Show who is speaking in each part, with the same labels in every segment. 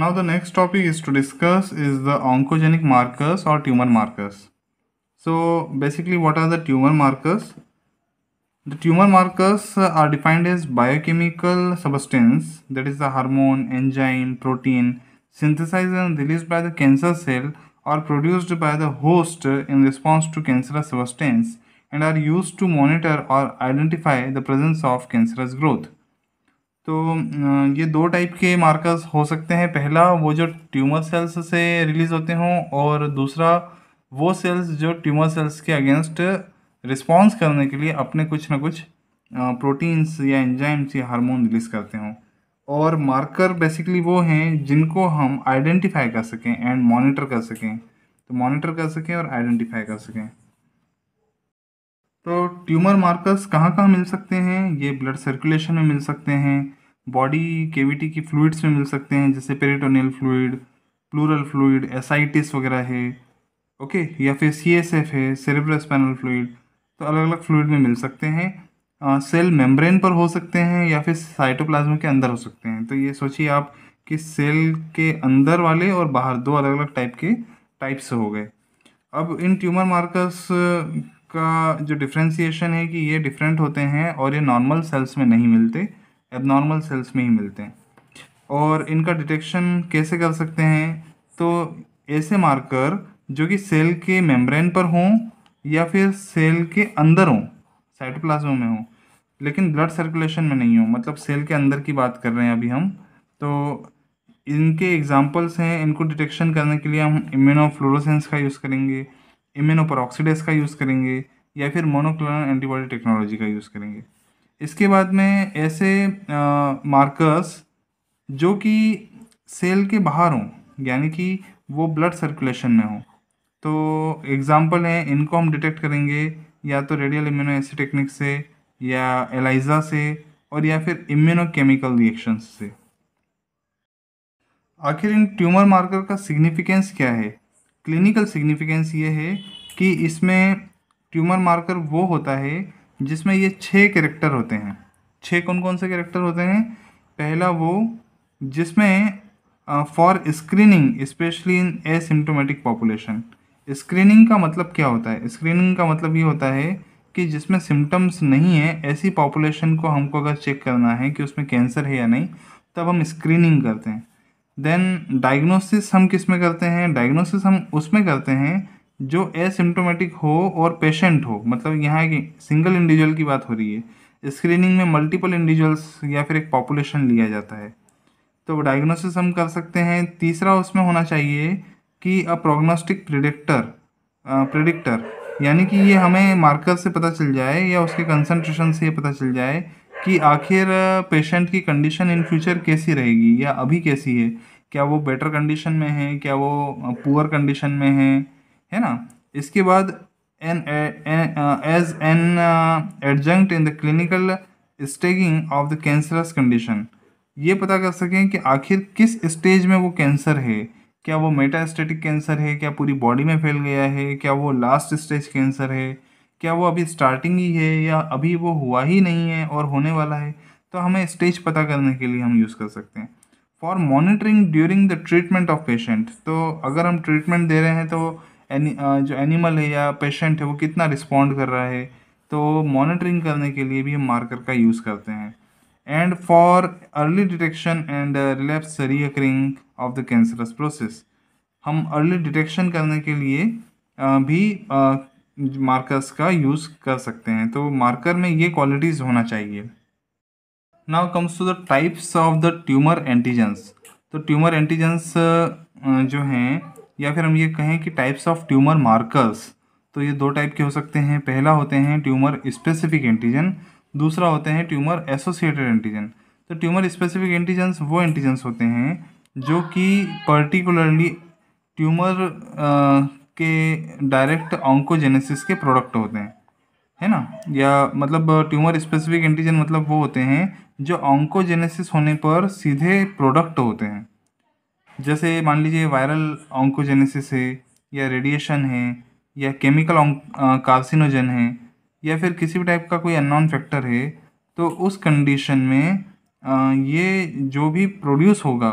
Speaker 1: Now the next topic is to discuss is the oncogenic markers or tumor markers. So basically what are the tumor markers? The tumor markers are defined as biochemical substance that is the hormone, enzyme, protein synthesized and released by the cancer cell or produced by the host in response to cancerous substance and are used to monitor or identify the presence of cancerous growth. तो ये दो type के markers हो सकते हैं पहला वो जो ट्यूमर सेल्स से रिलीज़ होते हों और दूसरा वो सेल्स जो ट्यूमर सेल्स के अगेंस्ट रिस्पॉन्स करने के लिए अपने कुछ ना कुछ प्रोटीन्स या एंजाइम्स या हार्मोन रिलीज करते हों और मार्कर बेसिकली वो हैं जिनको हम आइडेंटिफाई कर सकें एंड मॉनिटर कर सकें तो मॉनिटर कर सकें और आइडेंटिफाई कर सकें तो ट्यूमर मार्कर्स कहाँ कहाँ मिल सकते हैं ये ब्लड सर्कुलेशन में मिल सकते हैं बॉडी केविटी की फ्लूइड्स में मिल सकते हैं जैसे peritoneal fluid pleural fluid ascites वगैरह है ओके या फिर सी एस एफ है सेरेब्रोस्पाइनल फ्लूइड तो अलग अलग फ्लूइड में मिल सकते हैं सेल मेम्ब्रेन पर हो सकते हैं या फिर साइटोप्लाज्म के अंदर हो सकते हैं तो ये सोचिए आप कि सेल के अंदर वाले और बाहर दो अलग अलग टाइप के टाइप्स हो गए अब इन ट्यूमर मार्कर्स का जो डिफ्रेंसीशन है कि ये डिफरेंट होते हैं और ये नॉर्मल सेल्स में नहीं मिलते एबनॉर्मल सेल्स में ही मिलते हैं और इनका डिटेक्शन कैसे कर सकते हैं तो ऐसे मार्कर जो कि सेल के मेम्ब्रेन पर हों या फिर सेल के अंदर हों साइटोप्लाज्म में हों लेकिन ब्लड सर्कुलेशन में नहीं हो मतलब सेल के अंदर की बात कर रहे हैं अभी हम तो इनके एग्जाम्पल्स हैं इनको डिटेक्शन करने के लिए हम इम्यूनोफ्लोरोसेंस का यूज़ करेंगे इम्यूनोपरॉक्सीडेस का यूज़ करेंगे या फिर मोनोक्लोनल एंटीबॉडी टेक्नोलॉजी का यूज़ करेंगे इसके बाद में ऐसे मार्कर्स जो कि सेल के बाहर हों यानी कि वो ब्लड सर्कुलेशन में हों तो एग्ज़ाम्पल हैं इनको हम डिटेक्ट करेंगे या तो रेडियल इम्यूनो एसिड टेक्निक से या एलाइजा से और या फिर इम्यूनोकेमिकल रिएक्शंस से आखिर इन ट्यूमर मार्कर का सिग्निफिकेंस क्या है क्लिनिकल सिग्निफिकेंस ये है कि इसमें ट्यूमर मार्कर वो होता है जिसमें ये छः कैरेक्टर होते हैं छः कौन कौन से कैरेक्टर होते हैं पहला वो जिसमें for screening specially in asymptomatic population screening का मतलब क्या होता है स्क्रीनिंग का मतलब ये होता है कि जिसमें सिम्टम्स नहीं है ऐसी पॉपुलेशन को हमको अगर चेक करना है कि उसमें कैंसर है या नहीं तब हम स्क्रीनिंग करते हैं देन डायग्नोसिस हम किस में करते हैं डायग्नोसिस हम उसमें करते हैं जो एसिम्टोमेटिक हो और पेशेंट हो मतलब यहाँ एक सिंगल इंडिविजुअल की बात हो रही है स्क्रीनिंग में मल्टीपल इंडिविजुअल्स या फिर एक पॉपुलेशन लिया जाता है तो डायग्नोसिस हम कर सकते हैं तीसरा उसमें होना चाहिए कि अ प्रोग्नोस्टिक प्रिडिक्टर प्रिडिक्टर यानी कि ये हमें मार्कर से पता चल जाए या उसके कंसनट्रेशन से ये पता चल जाए कि आखिर पेशेंट की कंडीशन इन फ्यूचर कैसी रहेगी या अभी कैसी है क्या वो बेटर कंडीशन में है क्या वो पुअर कंडीशन में है है ना इसके बाद an as an adjunct in the clinical staging of the cancerous condition ये पता कर सकें कि आखिर किस स्टेज में वो कैंसर है क्या वो मेटास्टेटिक कैंसर है क्या पूरी बॉडी में फैल गया है क्या वो लास्ट स्टेज कैंसर है क्या वो अभी स्टार्टिंग ही है या अभी वो हुआ ही नहीं है और होने वाला है तो हमें स्टेज पता करने के लिए हम यूज़ कर सकते हैं for monitoring during the treatment of patient तो अगर हम ट्रीटमेंट दे रहे हैं तो एनी जो एनिमल है या पेशेंट है वो कितना रिस्पॉन्ड कर रहा है तो मॉनिटरिंग करने के लिए भी हम मार्कर का यूज़ करते हैं and for early detection and relapse recurring of the cancerous process हम अर्ली डिटेक्शन करने के लिए भी मार्कर्स का यूज़ कर सकते हैं तो मार्कर में ये क्वालिटीज़ होना चाहिए now comes to the types of the tumour antigens तो ट्यूमर एंटीजेंस जो हैं या फिर हम ये कहें कि टाइप्स ऑफ ट्यूमर मार्कर्स तो ये दो टाइप के हो सकते हैं पहला होते हैं ट्यूमर स्पेसिफिक एंटीजन दूसरा होते हैं ट्यूमर एसोसिएटेड एंटीजन तो ट्यूमर स्पेसिफिक एंटीजन्स वो एंटीजन्स होते हैं जो कि पर्टिकुलरली ट्यूमर के डायरेक्ट ऑन्कोजेनेसिस के प्रोडक्ट होते हैं है ना या मतलब ट्यूमर स्पेसिफिक एंटीजन मतलब वो होते हैं जो ऑन्कोजेनेसिस होने पर सीधे प्रोडक्ट होते हैं जैसे मान लीजिए वायरल ऑन्कोजेनेसिस है या रेडिएशन है या केमिकल कार्सिनोजन है या फिर किसी भी टाइप का कोई अननोन फैक्टर है तो उस कंडीशन में आ, ये जो भी प्रोड्यूस होगा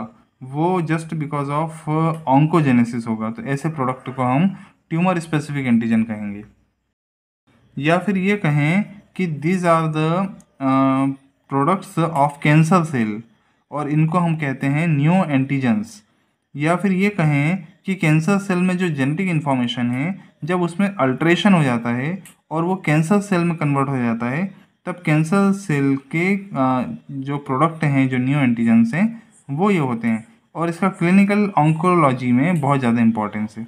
Speaker 1: वो जस्ट बिकॉज ऑफ ऑन्कोजेनेसिस होगा तो ऐसे प्रोडक्ट को हम ट्यूमर स्पेसिफिक एंटीजन कहेंगे या फिर ये कहें कि these are the products of cancer cell और इनको हम कहते हैं न्यू एंटीजेंस या फिर ये कहें कि कैंसर सेल में जो जेनेटिक इन्फॉर्मेशन है जब उसमें अल्ट्रेशन हो जाता है और वो कैंसर सेल में कन्वर्ट हो जाता है तब कैंसर सेल के जो प्रोडक्ट हैं जो न्यू एंटीजेंस हैं वो ये होते हैं और इसका क्लिनिकल ऑन्कोलॉजी में बहुत ज़्यादा इम्पॉर्टेंस है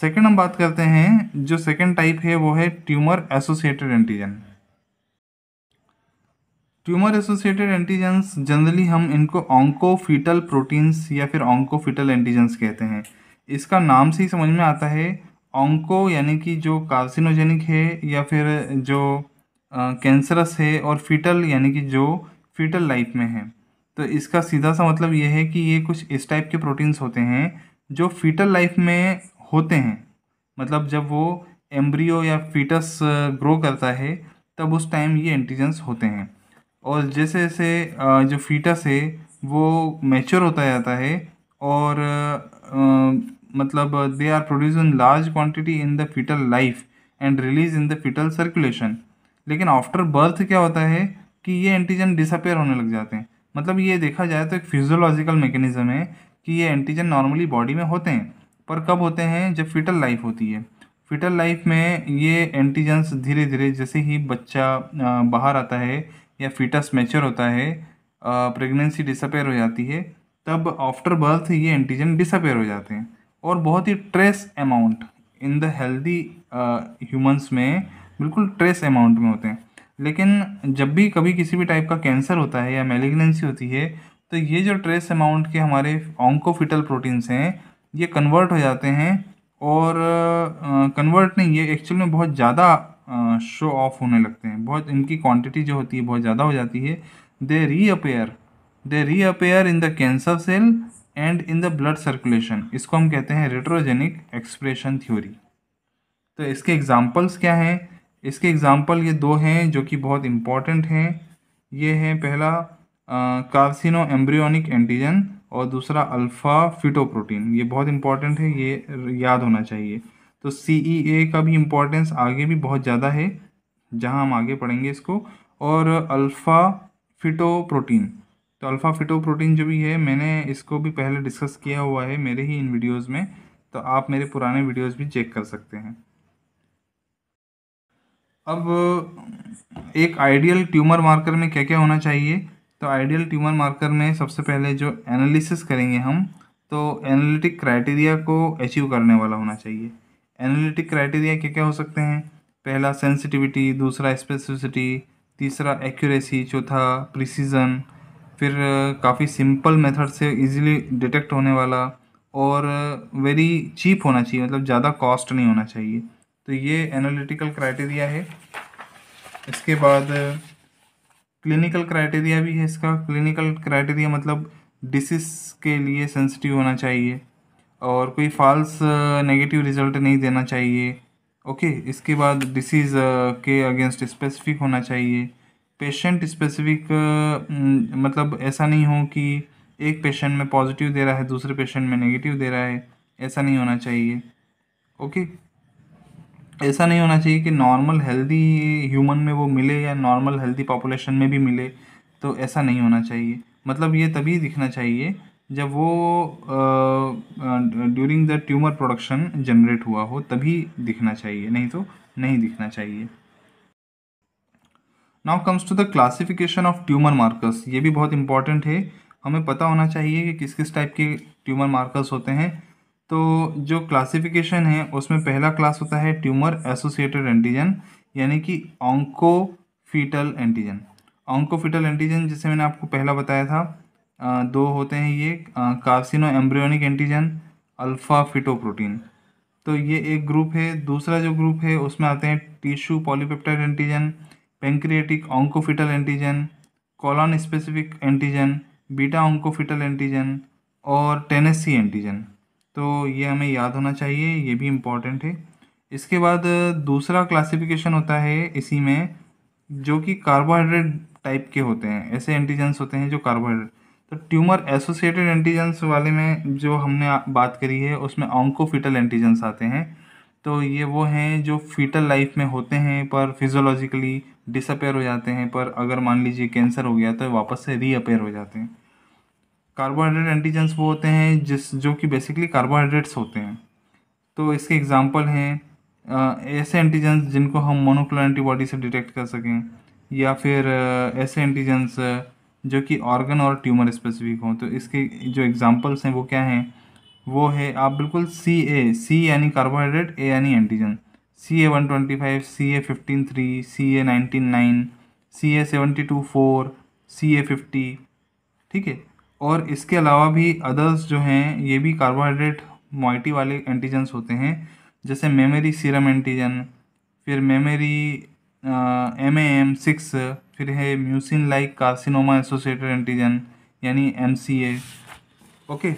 Speaker 1: सेकेंड हम बात करते हैं जो सेकेंड टाइप है वो है tumour associated antigen tumour associated antigens generally हम इनको ऑंकोफिटल प्रोटीन्स या फिर ऑंकोफिटल एंटीजेंस कहते हैं इसका नाम से ही समझ में आता है ऑंको यानी कि जो कार्सिनोजेनिक है या फिर जो कैंसरस है और फिटल यानी कि जो फिटल लाइफ में है तो इसका सीधा सा मतलब यह है कि ये कुछ इस टाइप के प्रोटीन्स होते हैं जो फीटल लाइफ में होते हैं मतलब जब वो एम्ब्रियो या फीटस ग्रो करता है तब उस टाइम ये एंटीजेंस होते हैं और जैसे जैसे जो फ़ीटस है वो मैच्योर होता जाता है और मतलब they are produce in large quantity in the fetal life and release in the fetal circulation लेकिन आफ्टर बर्थ क्या होता है कि ये एंटीजन डिसअपेयर होने लग जाते हैं मतलब ये देखा जाए तो एक फिजियोलॉजिकल मैकेनिज़्म है कि ये एंटीजन नॉर्मली बॉडी में होते हैं पर कब होते हैं जब फिटल लाइफ होती है फिटल लाइफ में ये एंटीजन्स धीरे धीरे जैसे ही बच्चा बाहर आता है या फीटस मैचर होता है प्रेगनेंसी डिसअपेयर हो जाती है तब आफ्टर बर्थ ये एंटीजन डिसअपेयर हो जाते हैं और बहुत ही trace amount in the healthy humans में बिल्कुल ट्रेस अमाउंट में होते हैं लेकिन जब भी कभी किसी भी टाइप का कैंसर होता है या मेलेग्नेंसी होती है तो ये जो ट्रेस अमाउंट के हमारे ऑन्कोफिटल प्रोटीन्स हैं ये कन्वर्ट हो जाते हैं और कन्वर्ट uh, नहीं ये एक्चुअल में बहुत ज़्यादा शो ऑफ होने लगते हैं बहुत इनकी क्वांटिटी जो होती है बहुत ज़्यादा हो जाती है they reappear they reappear in the cancer cell and in the blood circulation इसको हम कहते हैं रेट्रोजेनिक एक्सप्रेशन थ्योरी तो इसके एग्ज़ाम्पल्स क्या हैं इसके एग्ज़ाम्पल ये दो हैं जो कि बहुत इम्पॉर्टेंट हैं ये हैं पहला कार्सिनो एम्ब्रियोनिक एंटीजन और दूसरा अल्फ़ा फिटोप्रोटीन ये बहुत इंपॉर्टेंट है ये याद होना चाहिए तो सी ई ए का भी इम्पोर्टेंस आगे भी बहुत ज़्यादा है जहाँ हम आगे पढ़ेंगे इसको और अल्फ़ा फिटो प्रोटीन तो अल्फ़ा फिटो प्रोटीन जो भी है मैंने इसको भी पहले डिस्कस किया हुआ है मेरे ही इन वीडियोज़ में तो आप मेरे पुराने वीडियोज़ भी चेक कर सकते हैं अब एक आइडियल ट्यूमर मार्कर में क्या क्या होना चाहिए तो आइडियल ट्यूमर मार्कर में सबसे पहले जो एनालिसिस करेंगे हम तो एनालिटिक क्राइटेरिया को अचीव करने वाला होना चाहिए एनालिटिक क्राइटेरिया क्या क्या हो सकते हैं पहला सेंसिटिविटी दूसरा स्पेसिसिटी तीसरा एक्यूरेसी चौथा प्रिसीजन फिर काफ़ी सिंपल मेथड से इजीली डिटेक्ट होने वाला और वेरी चीप होना चाहिए मतलब ज़्यादा कॉस्ट नहीं होना चाहिए तो ये एनालिटिकल क्राइटेरिया है इसके बाद क्लिनिकल क्राइटेरिया भी है इसका क्लिनिकल क्राइटेरिया मतलब डिसीज के लिए सेंसिटिव होना चाहिए और कोई फॉल्स नेगेटिव रिजल्ट नहीं देना चाहिए ओके इसके बाद डिसीज़ uh, के अगेंस्ट स्पेसिफिक होना चाहिए पेशेंट स्पेसिफिक uh, mm, मतलब ऐसा नहीं हो कि एक पेशेंट में पॉजिटिव दे रहा है दूसरे पेशेंट में नेगेटिव दे रहा है ऐसा नहीं होना चाहिए ओके ऐसा नहीं होना चाहिए कि नॉर्मल हेल्दी ह्यूमन में वो मिले या नॉर्मल हेल्दी पॉपुलेशन में भी मिले तो ऐसा नहीं होना चाहिए मतलब ये तभी दिखना चाहिए जब वो during the tumour production generate हुआ हो तभी दिखना चाहिए नहीं तो नहीं दिखना चाहिए now comes to the classification of tumour markers ये भी बहुत इंपॉर्टेंट है हमें पता होना चाहिए कि किस किस टाइप के ट्यूमर मार्कर्स होते हैं तो जो क्लासिफिकेशन है उसमें पहला क्लास होता है ट्यूमर एसोसिएटेड एंटीजन यानी कि ऑंकोफीटल एंटीजन ऑंकोफीटल एंटीजन जिसे मैंने आपको पहला बताया था दो होते हैं ये carcinoembryonic antigen alpha fetoprotein तो ये एक ग्रुप है दूसरा जो ग्रुप है उसमें आते हैं tissue polypeptide antigen pancreatic oncofetal antigen colon specific antigen beta oncofetal antigen और टेनेसी एंटीजन तो ये हमें याद होना चाहिए ये भी इम्पॉर्टेंट है इसके बाद दूसरा क्लासिफिकेशन होता है इसी में जो कि कार्बोहाइड्रेट टाइप के होते हैं ऐसे एंटीजेंस होते हैं जो कार्बोहाइड्रेट तो ट्यूमर एसोसिएटेड एंटीजेंस वाले में जो हमने बात करी है उसमें ऑन्कोफिटल एंटीजेंस आते हैं तो ये वो हैं जो फीटल लाइफ में होते हैं पर फिजोलॉजिकली डिसअपेयर हो जाते हैं पर अगर मान लीजिए कैंसर हो गया तो वापस से रीअपेयर हो जाते हैं कार्बोहाइड्रेट एंटीजेंस वो होते हैं जिस जो कि बेसिकली कार्बोहाइड्रेट्स होते हैं तो इसके एग्जाम्पल हैं ऐसे एंटीजेंस जिनको हम मोनोक्लोनल एंटीबॉडी से डिटेक्ट कर सकें या फिर ऐसे एंटीजेंस जो कि ऑर्गन और ट्यूमर स्पेसिफिक हों तो इसके जो एग्ज़ाम्पल्स हैं वो क्या हैं वो है आप बिल्कुल सी ए सी यानी कार्बोहाइड्रेट ए यानी antigen C A one twenty five C A fifteen three C A nineteen nine C A seventy two four C A fifty ठीक है और इसके अलावा भी अदर्स जो हैं ये भी कार्बोहाइड्रेट मोइटी वाले एंटीजन्स होते हैं जैसे मेमोरी सीरम एंटीजन फिर mammary M A M six फिर है mucin like carcinoma associated antigen यानी एम ओके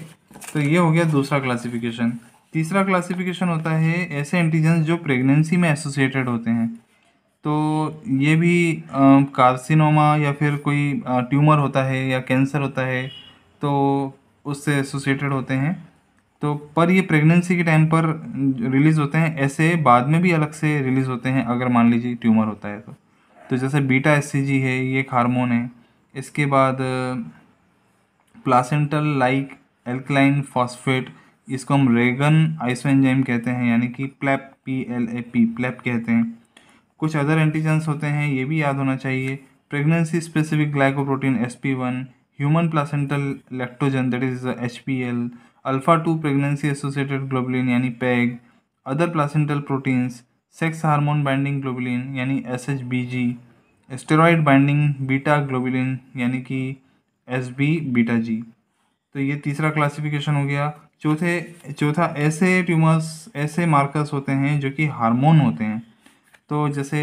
Speaker 1: तो ये हो गया दूसरा क्लासिफिकेशन तीसरा क्लासिफिकेशन होता है ऐसे एंटीजन जो प्रेगनेंसी में एसोसिएटेड होते हैं तो ये भी कार्सिनोमा या फिर कोई आ, ट्यूमर होता है या कैंसर होता है तो उससे एसोसिएटेड होते हैं तो पर ये प्रेगनेंसी के टाइम पर रिलीज़ होते हैं ऐसे बाद में भी अलग से रिलीज़ होते हैं अगर मान लीजिए ट्यूमर होता है तो तो जैसे बीटा एस है ये एक हारमोन है इसके बाद प्लासेंटल लाइक एल्कलाइन फॉस्फेट इसको हम रेगन आइसोएंजाइम कहते हैं यानी कि PLAP P L A P PLAP कहते हैं कुछ अदर एंटीजेंस होते हैं ये भी याद होना चाहिए pregnancy specific glycoprotein S P one human placental lactogen that is H P L alpha two pregnancy associated globulin यानी PAG other placental proteins sex hormone binding globulin यानी S H B G steroid binding beta globulin यानी कि S B beta जी तो ये तीसरा classification हो गया चौथे चौथा ऐसे ट्यूमर्स ऐसे मार्कर्स होते हैं जो कि हार्मोन होते हैं तो जैसे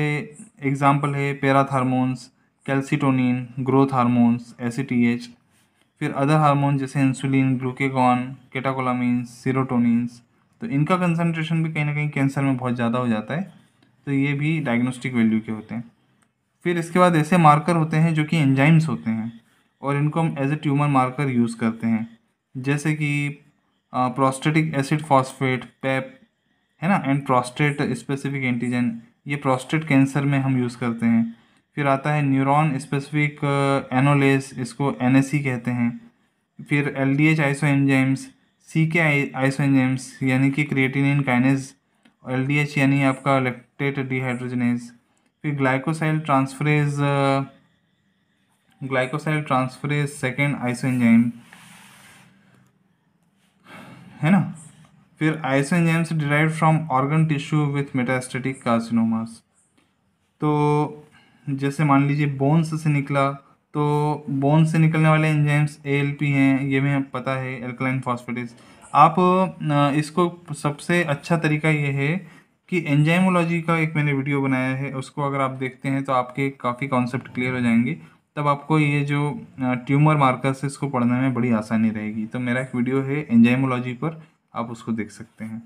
Speaker 1: एग्ज़ाम्पल है parathormones calcitonin growth hormones H फिर अदर हारमोन जैसे इंसुलिन ग्लूकेगॉन केटाकोलामिन सीरोटोनिन्स तो इनका कंसनट्रेशन भी कहीं ना कहीं कैंसर में बहुत ज़्यादा हो जाता है तो ये भी डायग्नोस्टिक वैल्यू के होते हैं फिर इसके बाद ऐसे मार्कर होते हैं जो कि एंजाइम्स होते हैं और इनको हम as a tumour marker use करते हैं जैसे कि प्रोस्टेटिक एसिड फॉस्फेट पैप है ना एंड प्रोस्टेट स्पेसिफिक एंटीजन ये प्रोस्टेट कैंसर में हम यूज़ करते हैं फिर आता है न्यूरॉन स्पेसिफिक एनोलेस इसको एन कहते हैं फिर L D H isoenzymes C K enzymes यानी कि क्रिएटिनिन काइनेज डी एच यानी आपका लेक्टेट डिहाइड्रोजनेज फिर glycosyltransferase glycosyltransferase second isoenzyme है ना फिर isoenzymes derive from organ tissue with metastatic carcinomas तो जैसे मान लीजिए बोन्स से निकला तो बोन से निकलने वाले एंजाइम्स ए हैं ये भी पता है एल्कलाइन फॉस्फेटिस आप इसको सबसे अच्छा तरीका ये है कि एंजाइमोलॉजी का एक मैंने वीडियो बनाया है उसको अगर आप देखते हैं तो आपके काफ़ी कॉन्सेप्ट क्लियर हो जाएंगे तब आपको ये जो ट्यूमर मार्कर्स है इसको पढ़ने में बड़ी आसानी रहेगी तो मेरा एक वीडियो है एंजाइमोलॉजी पर आप उसको देख सकते हैं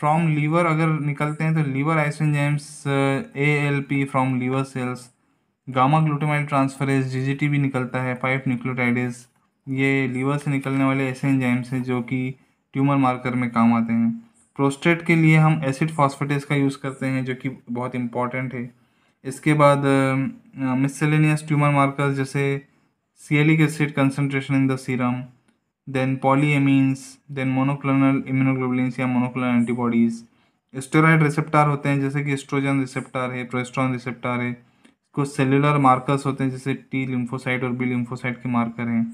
Speaker 1: फ्रॉम लीवर अगर निकलते हैं तो liver isoenzymes A L P from liver cells gamma glutamyl transferase GGT भी निकलता है फाइव न्यूक्लियोटाइडेज ये लीवर से निकलने वाले ऐसे एंजाइम्स हैं जो कि ट्यूमर मार्कर में काम आते हैं प्रोस्टेट के लिए हम एसिड फॉस्फेटेज का यूज़ करते हैं जो कि बहुत इंपॉर्टेंट है इसके बाद मिसलेनियस ट्यूमर मार्कर्स जैसे sialic acid concentration in the serum then polyamines then monoclonal immunoglobulins या मोनोक्लोनल एंटीबॉडीज़ स्टेरॉयड रिसेप्टार होते हैं जैसे कि एस्ट्रोजन रिसेप्टार है प्रोस्ट्रॉन रिसेप्टार है कुछ सेलुलर मार्कर्स होते हैं जैसे टी लिम्फोसाइट और बी लिम्फोसाइट के मार्कर हैं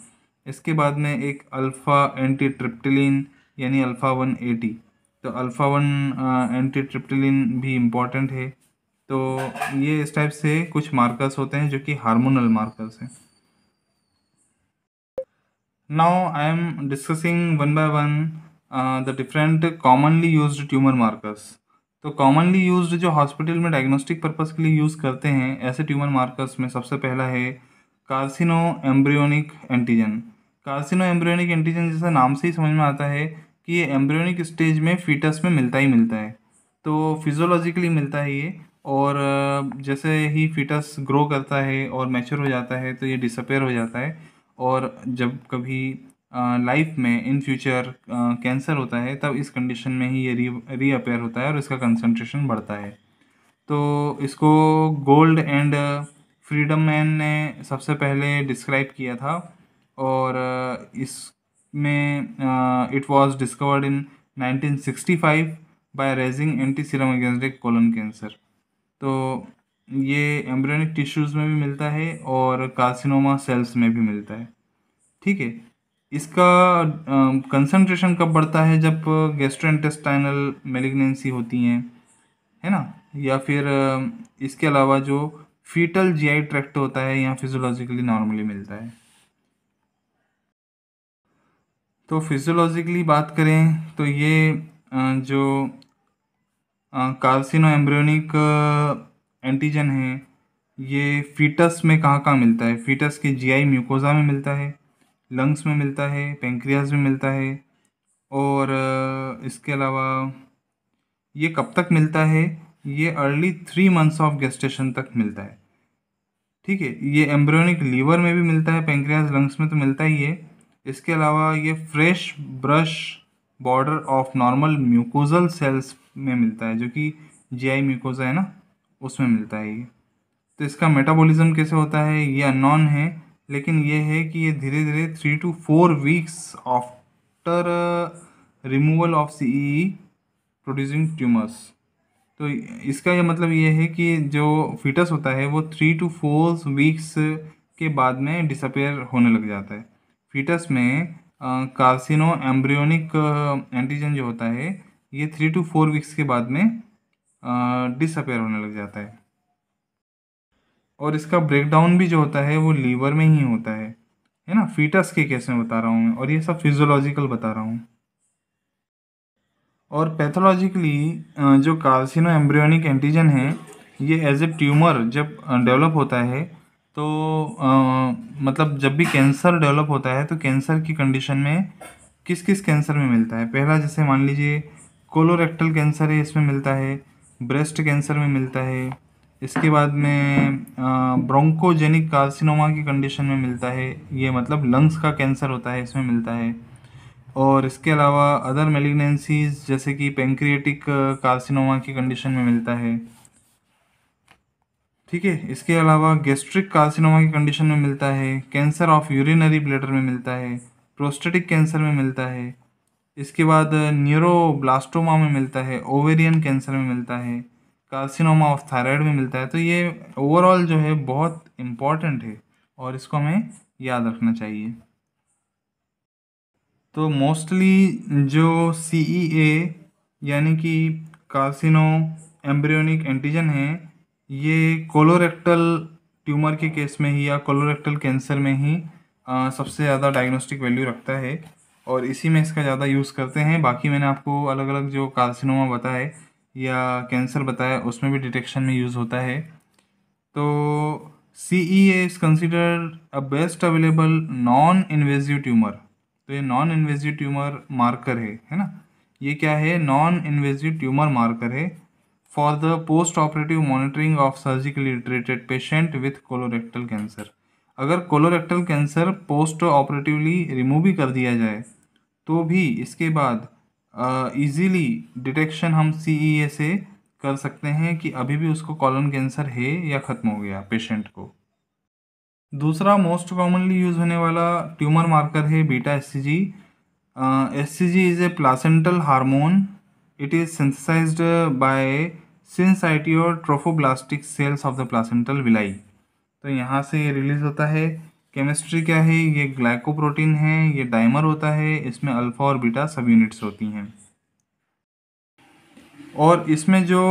Speaker 1: इसके बाद में एक अल्फ़ा एंटी ट्रिप्टिलिन यानी अल्फ़ा वन टी तो अल्फ़ा वन एंटी ट्रिप्टिलिन भी इम्पॉर्टेंट है तो ये इस टाइप से कुछ मार्कर्स होते हैं जो कि हार्मोनल मार्कर्स हैं now I am discussing one by one the different commonly used tumour markers तो कॉमनली यूज्ड जो हॉस्पिटल में डायग्नोस्टिक पर्पज़ के लिए यूज़ करते हैं ऐसे ट्यूमर मार्कर्स में सबसे पहला है carcinoembryonic antigen carcinoembryonic antigen जैसा नाम से ही समझ में आता है कि ये एम्ब्रियोनिक स्टेज में फीटस में मिलता ही मिलता है तो फिजोलॉजिकली मिलता है ये और जैसे ही फीटस ग्रो करता है और मैच्योर हो जाता है तो ये डिसअपेयर हो जाता है और जब कभी लाइफ में इन फ्यूचर कैंसर होता है तब इस कंडीशन में ही ये री रीअपेयर होता है और इसका कंसनट्रेशन बढ़ता है तो इसको गोल्ड एंड फ्रीडम मैन ने सबसे पहले डिस्क्राइब किया था और इसमें it was discovered in 1965 by raising antiserum against colon cancer तो ये एम्ब्रियोनिक टिश्यूज़ में भी मिलता है और कार्सिनोमा सेल्स में भी मिलता है ठीक है इसका कंसनट्रेशन कब बढ़ता है जब गेस्ट्रो इंटेस्टाइनल मेलिग्नेंसी होती हैं है ना या फिर इसके अलावा जो फीटल जीआई ट्रैक्ट होता है यहाँ फिजोलॉजिकली नॉर्मली मिलता है तो फिजोलॉजिकली बात करें तो ये जो कार्सिनो एम्ब्रियोनिक एंटीजन है ये फीटस में कहाँ कहाँ मिलता है फीटस के जीआई म्यूकोजा में मिलता है लंग्स में मिलता है पेंक्रियाज में मिलता है और इसके अलावा ये कब तक मिलता है ये early three months of gestation तक मिलता है ठीक है ये एम्ब्रियोनिक लीवर में भी मिलता है पेंक्रियाज लंग्स में तो मिलता ही है इसके अलावा ये fresh brush border of normal mucosal cells में मिलता है जो कि जीआई म्यूकोजा है ना उसमें मिलता है ये तो इसका मेटाबॉलिज्म कैसे होता है ये अनॉन है लेकिन ये है कि ये धीरे धीरे three to four weeks after removal of C E producing tumours तो इसका यह मतलब ये है कि जो फीटस होता है वो थ्री टू फोर वीक्स के बाद में डिसअपेयर होने लग जाता है फीटस में कार्सिनो एम्ब्रियोनिक एंटीजन जो होता है ये थ्री टू फोर वीक्स के बाद में डिसअपेयर uh, होने लग जाता है और इसका ब्रेकडाउन भी जो होता है वो लीवर में ही होता है है ना फीटस के केस में बता रहा हूँ और ये सब फिजोलॉजिकल बता रहा हूँ और पैथोलॉजिकली जो कार्सिनो एम्ब्रियोनिक एंटीजन है ये एज ए ट्यूमर जब डेवलप होता है तो आ, मतलब जब भी कैंसर डेवलप होता है तो कैंसर की कंडीशन में किस किस कैंसर में मिलता है पहला जैसे मान लीजिए कोलोरेक्टल कैंसर है इसमें मिलता है ब्रेस्ट कैंसर में मिलता है इसके बाद में ब्रोंकोजेनिक कार्सिनोमा की कंडीशन में मिलता है ये मतलब लंग्स का कैंसर होता है इसमें मिलता है और इसके अलावा अदर मेलिग्नेंसीज जैसे कि पेंक्रिएटिक कार्सिनोमा की कंडीशन में मिलता है ठीक है इसके अलावा गैस्ट्रिक कार्सिनोमा की कंडीशन में मिलता है कैंसर ऑफ यूरिनरी ब्लेडर में मिलता है प्रोस्टेटिक कैंसर में मिलता है इसके बाद न्यूरोब्लास्टोमा में मिलता है ओवेरियन कैंसर में मिलता है कार्सिनोमा ऑफ थायराइड में मिलता है तो ये ओवरऑल जो है बहुत इम्पॉर्टेंट है और इसको हमें याद रखना चाहिए तो मोस्टली जो सी ई ए यानी कि कार्सिनो एम्ब्रियोनिक एंटीजन है ये कोलोरेक्टल ट्यूमर के केस में ही या कोलोरेक्टल कैंसर में ही आ, सबसे ज़्यादा डायग्नोस्टिक वैल्यू रखता है और इसी में इसका ज़्यादा यूज़ करते हैं बाकी मैंने आपको अलग अलग जो कार्सिनोमा बताया या कैंसर बताया उसमें भी डिटेक्शन में यूज़ होता है तो C E is consider a best available non invasive tumour तो ये नॉन इन्वेजिव ट्यूमर मार्कर है है ना ये क्या है नॉन इन्वेजिव ट्यूमर मार्कर है for the postoperative monitoring of surgically treated patient with colorectal cancer अगर colorectal cancer postoperatively remove भी कर दिया जाए तो भी इसके बाद इजीली डिटेक्शन हम सी ई ए से कर सकते हैं कि अभी भी उसको कॉलन कैंसर है या ख़त्म हो गया पेशेंट को दूसरा मोस्ट कॉमनली यूज़ होने वाला ट्यूमर मार्कर है beta S C G S C G is a placental hormone it is synthesised by और trophoblastic cells of the placental villi तो यहाँ से ये रिलीज़ होता है केमिस्ट्री क्या है ये ग्लाइकोप्रोटीन है ये डाइमर होता है इसमें अल्फ़ा और बीटा सब यूनिट्स होती हैं और इसमें जो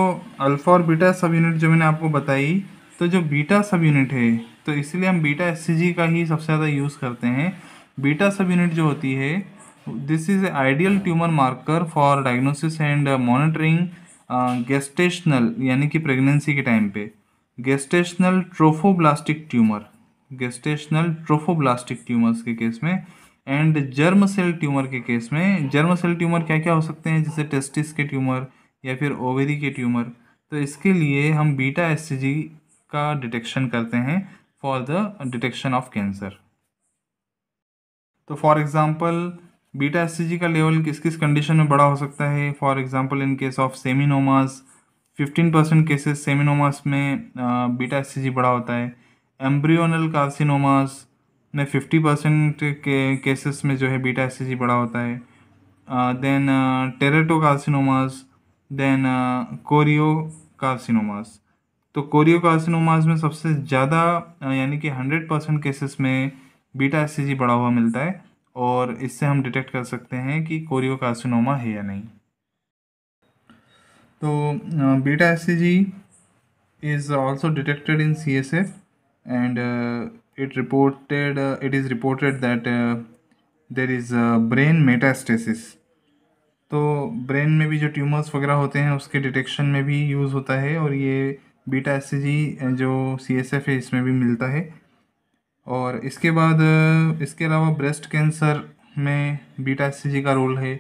Speaker 1: अल्फ़ा और बीटा सब यूनिट जो मैंने आपको बताई तो जो बीटा सब यूनिट है तो इसलिए हम बीटा एस का ही सबसे ज़्यादा यूज़ करते हैं बीटा सब यूनिट जो होती है this is a ideal tumour marker for diagnosis and monitoring gestational यानी कि प्रेगनेंसी के टाइम पे gestational trophoblastic tumour gestational trophoblastic tumours के केस में एंड जर्म सेल ट्यूमर के केस में जर्म सेल ट्यूमर क्या क्या हो सकते हैं जैसे टेस्टिस के ट्यूमर या फिर ओवेरी के ट्यूमर तो इसके लिए हम बीटा एस का डिटेक्शन करते हैं for the detection of cancer तो फॉर एग्ज़ाम्पल बीटा एस का लेवल किस किस कंडीशन में बड़ा हो सकता है for example in case of seminomas 15 percent cases seminomas में बीटा एस बड़ा होता है एम्ब्रियोनल कार्सिनोमास में फिफ्टी परसेंट के केसेस में जो है बीटा एस बड़ा होता है then teratocarcinomas then choriocarcinomas तो कोरियो कार्सिनोमास में सबसे ज़्यादा यानी कि हंड्रेड परसेंट केसेस में बीटा एस बढ़ा हुआ मिलता है और इससे हम डिटेक्ट कर सकते हैं कि कोरियो कार्सिनोमा है या नहीं तो beta S is also detected in C S F and uh, it reported uh, it is reported that there is brain metastasis तो ब्रेन में भी जो ट्यूमर्स वगैरह होते हैं उसके डिटेक्शन में भी यूज़ होता है और ये बीटा एस जो सी एस एफ है इसमें भी मिलता है और इसके बाद इसके अलावा ब्रेस्ट कैंसर में बीटा एस का रोल है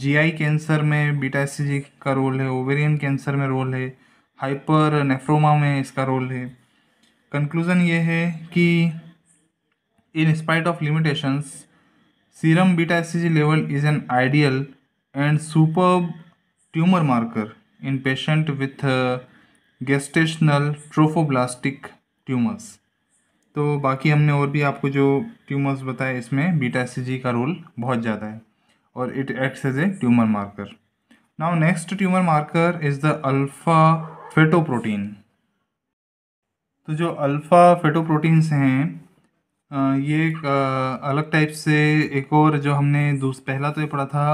Speaker 1: जीआई कैंसर में बीटा एस का रोल है ओवेरियन कैंसर में रोल है हाइपर नेफ्रोमा में इसका रोल है कंक्लूज़न ये है कि in spite of limitations serum beta SCG level is an ideal and super tumour marker in patient with gestational trophoblastic tumours तो बाकी हमने और भी आपको जो ट्यूमर्स बताए इसमें बीटा एससीजी का रोल बहुत ज़्यादा है और it acts as a tumour marker now next tumour marker is the alpha fetoprotein तो जो अल्फ़ा फेटोप्रोटीन्स हैं ये अलग टाइप से एक और जो हमने दूस पहला तो ये पढ़ा था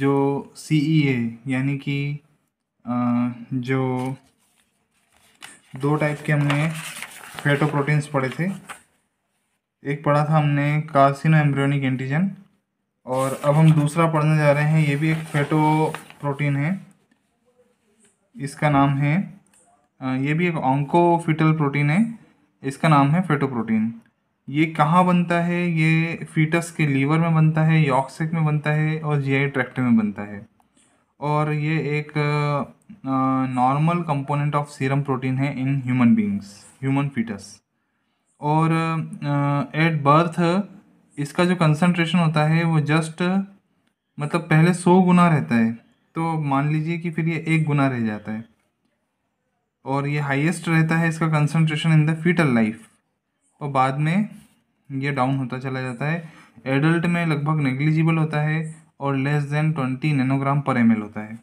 Speaker 1: जो सी ई ए यानी कि जो दो टाइप के हमने फेटोप्रोटीन्स पढ़े थे एक पढ़ा था हमने कार्सिनो एम्ब्रियोनिक एंटीजन और अब हम दूसरा पढ़ने जा रहे हैं ये भी एक फेटो प्रोटीन है इसका नाम है ये भी एक ऑन्कोफिटल प्रोटीन है इसका नाम है फेटोप्रोटीन ये कहाँ बनता है ये फीटस के लीवर में बनता है यॉक्सेक में बनता है और जी आई ट्रैक्ट में बनता है और ये एक normal component of serum protein है in human beings human fetus और एट बर्थ इसका जो कंसनट्रेशन होता है वो जस्ट मतलब पहले सौ गुना रहता है तो मान लीजिए कि फिर ये एक गुना रह जाता है और ये हाईएस्ट रहता है इसका concentration in the fetal life और बाद में ये डाउन होता चला जाता है एडल्ट में लगभग नेग्लिजिबल होता है और less than twenty nanogram per M होता है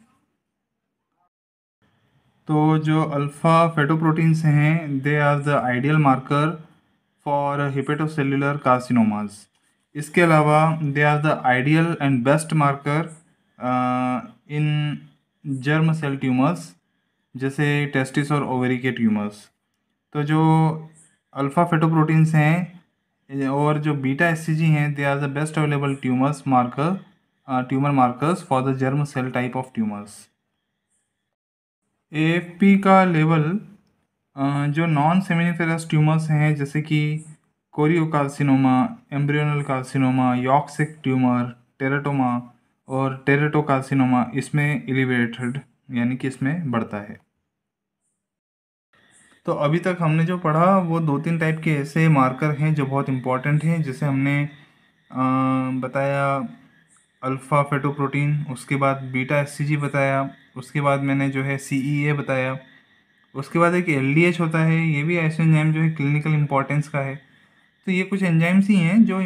Speaker 1: तो जो अल्फ़ा फेटोप्रोटीन्स हैं they are the ideal marker for hepatocellular carcinomas इसके अलावा they are the ideal and best marker in germ cell tumours जैसे टेस्टिस और ओवरी के ट्यूमर्स तो जो अल्फ़ा फेटोप्रोटीन्स हैं और जो बीटा एस हैं they are the best available tumours marker tumour markers for the germ cell type of tumours A का लेवल uh, जो नॉन सेमिनिफेरस ट्यूमर्स हैं जैसे कि choriocarcinoma embryonal carcinoma yolk sac tumour teratoma और टेरेटोकार्सिनोमा इसमें elevated यानी कि इसमें बढ़ता है तो अभी तक हमने जो पढ़ा वो दो तीन टाइप के ऐसे मार्कर हैं जो बहुत इम्पॉर्टेंट हैं जैसे हमने आ, बताया अल्फ़ा फेटोप्रोटीन उसके बाद बीटा एस बताया उसके बाद मैंने जो है सी e बताया उसके बाद एक एल होता है ये भी ऐसे एंजाइम जो है क्लिनिकल इम्पॉर्टेंस का है तो ये कुछ एंजाइम्स ही हैं जो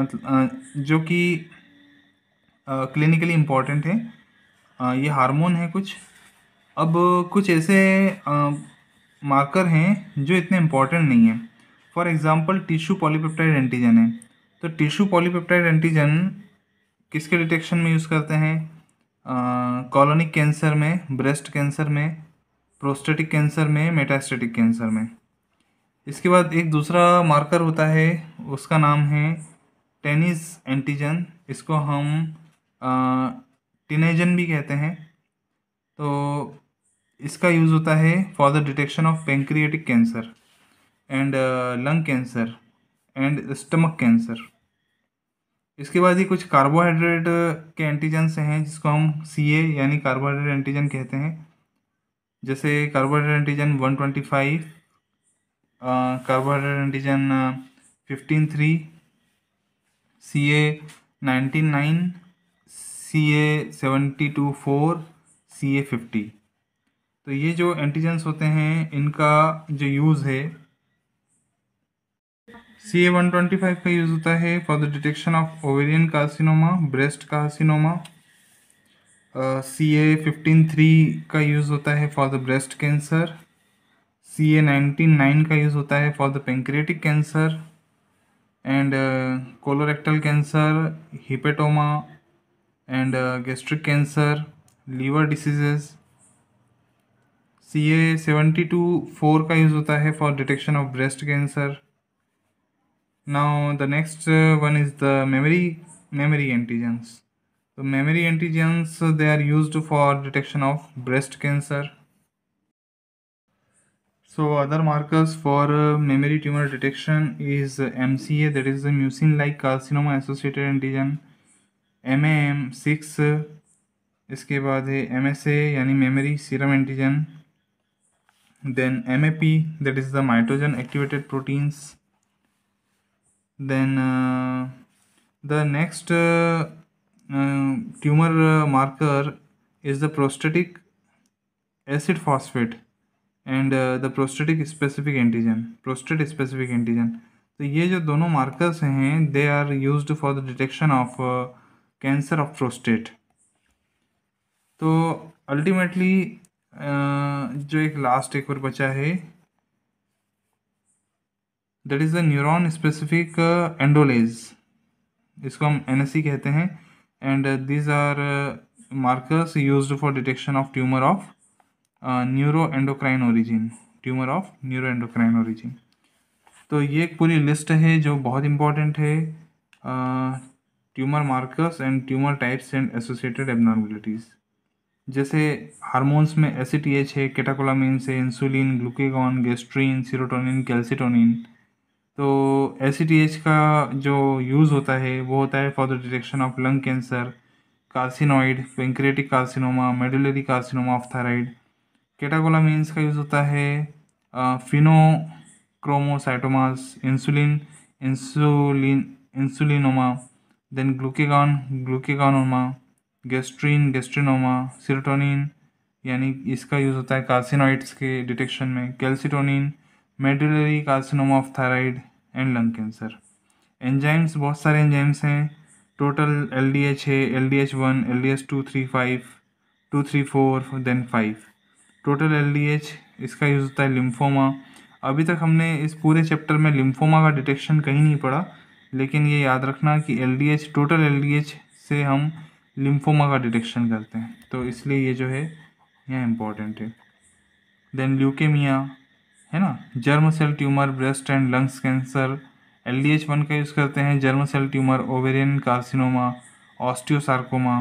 Speaker 1: मतलब जो कि क्लिनिकली इम्पॉर्टेंट है आ, ये हार्मोन है कुछ अब कुछ ऐसे आ, मार्कर हैं जो इतने इंपॉर्टेंट नहीं हैं for example tissue polypeptide antigen है तो टिश्यू पॉलीपेप्टाइड एंटीजन किसके डिटेक्शन में यूज़ करते हैं कॉलोनिक कैंसर में ब्रेस्ट कैंसर में प्रोस्टेटिक कैंसर में मेटास्टेटिक कैंसर में इसके बाद एक दूसरा मार्कर होता है उसका नाम है टेनिस एंटीजन इसको हम टिनेजन भी कहते हैं तो इसका यूज़ होता है for the detection of pancreatic cancer and lung cancer and stomach cancer इसके बाद ही कुछ कार्बोहाइड्रेट uh, के एंटीजन्स हैं जिसको हम सी ए यानी कार्बोहाइड्रेट एंटीजन कहते हैं जैसे carbohydrate antigen one twenty five carbohydrate antigen fifteen three C A ninety nine C A seventy two four C A fifty तो ये जो एंटीजेंस होते हैं इनका जो यूज़ है C A one twenty five का यूज़ होता है for the detection of ovarian carcinoma breast carcinoma C A fifteen three का यूज़ होता है for the breast cancer C A nineteen nine का यूज़ होता है for the pancreatic cancer and colorectal cancer hepatoma and gastric cancer liver diseases C A seventy two four का use होता है for detection of breast cancer now the next one is the memory memory antigens तो memory antigens they are use for detection of breast cancer so other markers for markers tumour detection is M C is is mca mucin like the associated antigen M A M six इसके बाद है M S A यानी memory serum antigen then MAP that is the mitogen activated proteins then uh, the next uh, uh, tumor marker is the prostatic acid phosphate and uh, the prostatic specific antigen prostate specific antigen तो ये जो दोनों markers हैं they are use for the detection of cancer of prostate तो ultimately जो एक last एक और बचा है that is the neuron specific enolase इसको हम एन कहते हैं and these are markers use for detection of tumour of neuro endocrine origin tumour of neuro endocrine origin तो ये एक पूरी लिस्ट है जो बहुत इंपॉर्टेंट है tumour markers and tumour types and associated abnormalities जैसे हार्मोन्स में एसिटीएच है केटाकोलामीन्स है insulin glucagon gastrin serotonin calcitonin तो एसिटीएच का जो यूज़ होता है वो होता है for the detection of lung cancer carcinoid pancreatic carcinoma medullary carcinoma of thyroid catecholamines का यूज़ होता है pheochromocytomas insulin insulin insulinoma then glucagon glucagonoma gastrin gastrinoma serotonin यानी इसका यूज़ होता है कार्सिनोइड्स के डिटेक्शन में calcitonin medullary carcinoma of thyroid and lung cancer enzymes बहुत सारे एंजाइम्स हैं टोटल एल डी एच है L D H one L D H two three five to three four then five total L D H इसका use होता है lymphoma अभी तक हमने इस पूरे चैप्टर में लिम्फोमा का डिटेक्शन कहीं नहीं पड़ा लेकिन ये याद रखना कि L D H total L D H से हम लिम्फोमा का डिटेक्शन करते हैं तो इसलिए ये जो है यहाँ इम्पॉर्टेंट है देन ल्यूकेमिया है ना germ cell tumour breast and lungs cancer L D H one का यूज़ करते हैं germ cell tumour ovarian carcinoma osteosarcoma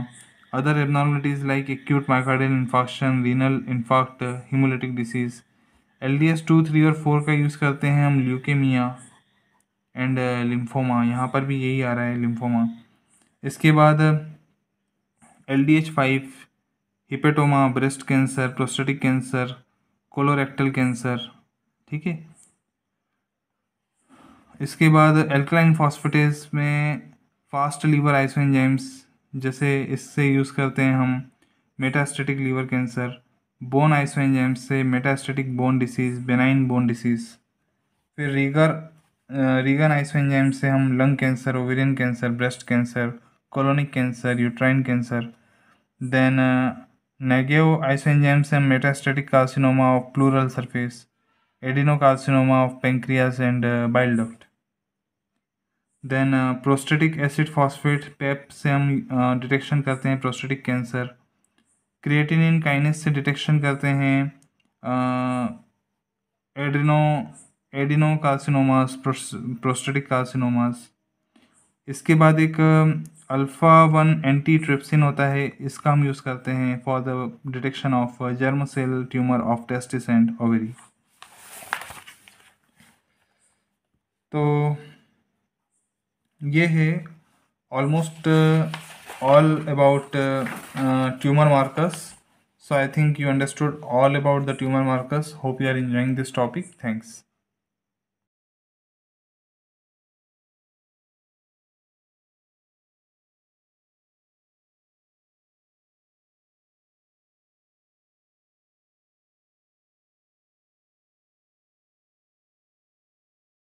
Speaker 1: other abnormalities like acute myocardial infarction renal infarct haemolytic disease L D S two three और four का use करते हैं हम leukaemia and lymphoma यहाँ पर भी यही आ रहा है लिम्फोमा इसके बाद L D H five hepatoma breast cancer prostatic cancer colorectal cancer ठीक है इसके बाद एल्कलाइन फॉस्फेटेज में फास्ट लीवर आइसोएंजाइम्स जैसे इससे यूज़ करते हैं हम metastatic liver cancer bone isoenzymes से metastatic bone disease benign bone disease फिर रीगर रीगन आइसोएंजाइम से हम lung cancer ovarian cancer breast cancer colonic cancer uterine cancer Then uh, Negev isoenzymes and metastatic carcinoma of pleural surface, adenocarcinoma of pancreas and uh, bile duct. Then uh, prostatic acid phosphate PEP से हम detection करते हैं prostatic cancer creatinine kinase से detection करते हैं adeno adeno carcinomas prostatic carcinomas इसके बाद एक अल्फ़ा वन एंटी ट्रिप्सिन होता है इसका हम यूज़ करते हैं for the detection of germ cell tumour of testis and ovary तो ये है almost all about tumour markers so I think you understood all about the tumour markers hope you are enjoying this topic thanks